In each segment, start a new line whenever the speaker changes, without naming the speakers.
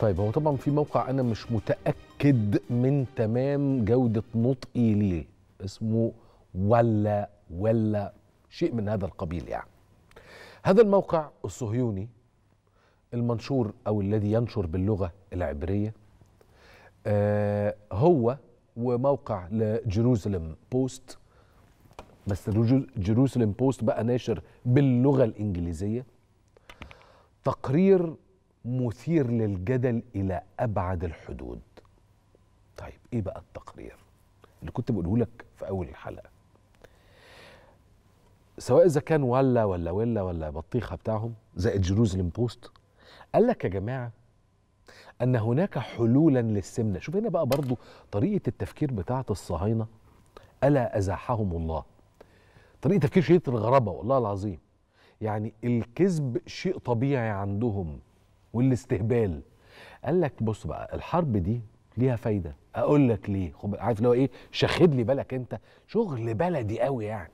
طيب هو طبعا في موقع انا مش متاكد من تمام جوده نطقي ليه اسمه ولا ولا شيء من هذا القبيل يعني هذا الموقع الصهيوني المنشور او الذي ينشر باللغه العبريه آه هو وموقع لجيروزلم بوست بس جيروزلم بوست بقى ناشر باللغه الانجليزيه تقرير مثير للجدل الى ابعد الحدود طيب ايه بقى التقرير اللي كنت بقوله لك في اول الحلقه سواء اذا كان ولا ولا ولا ولا بطيخه بتاعهم زائد جيروزلم بوست قال لك يا جماعه ان هناك حلولا للسمنه شوف هنا بقى برضو طريقه التفكير بتاعه الصهاينه الا ازاحهم الله طريقه تفكير شديده الغرابه والله العظيم يعني الكذب شيء طبيعي عندهم والاستهبال قال لك بص بقى الحرب دي ليها فايده اقول لك ليه عارف اللي هو ايه شخد لي بالك انت شغل بلدي قوي يعني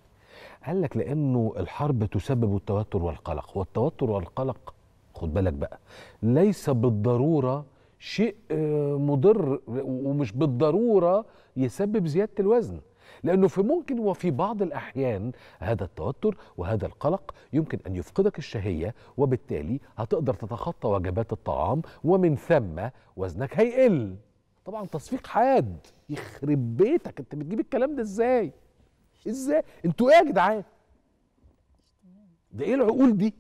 قال لك لانه الحرب تسبب التوتر والقلق والتوتر والقلق خد بالك بقى ليس بالضروره شيء آه، مضر ومش بالضروره يسبب زياده الوزن لأنه في ممكن وفي بعض الأحيان هذا التوتر وهذا القلق يمكن أن يفقدك الشهية وبالتالي هتقدر تتخطى وجبات الطعام ومن ثم وزنك هيقل طبعا تصفيق حاد يخرب بيتك انت بتجيب الكلام ده ازاي ازاي انتوا ايه يا جدعان ده ايه العقول دي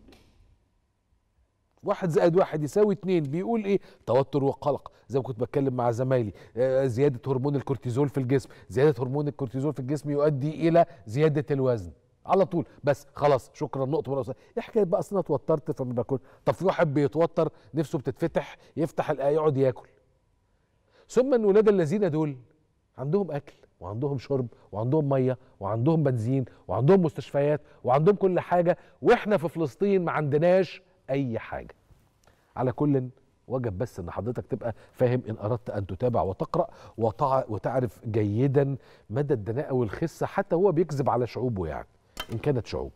واحد زائد واحد يساوي اتنين بيقول ايه توتر وقلق زي ما كنت بتكلم مع زمايلي آه، زياده هرمون الكورتيزول في الجسم زياده هرمون الكورتيزول في الجسم يؤدي الى زياده الوزن على طول بس خلاص شكرا نقطه مرة وسائل احكي إيه بقى اصل انا اتوترت فما باكل طب في واحد بيتوتر نفسه بتتفتح يفتح الايه يقعد ياكل ثم الولاد الذين دول عندهم اكل وعندهم شرب وعندهم ميه وعندهم بنزين وعندهم مستشفيات وعندهم كل حاجه واحنا في فلسطين ما عندناش اي حاجه على كل وجب بس ان حضرتك تبقى فاهم ان اردت ان تتابع وتقرا وتع... وتعرف جيدا مدى الدناءه والخسه حتى هو بيكذب على شعوبه يعني ان كانت شعوب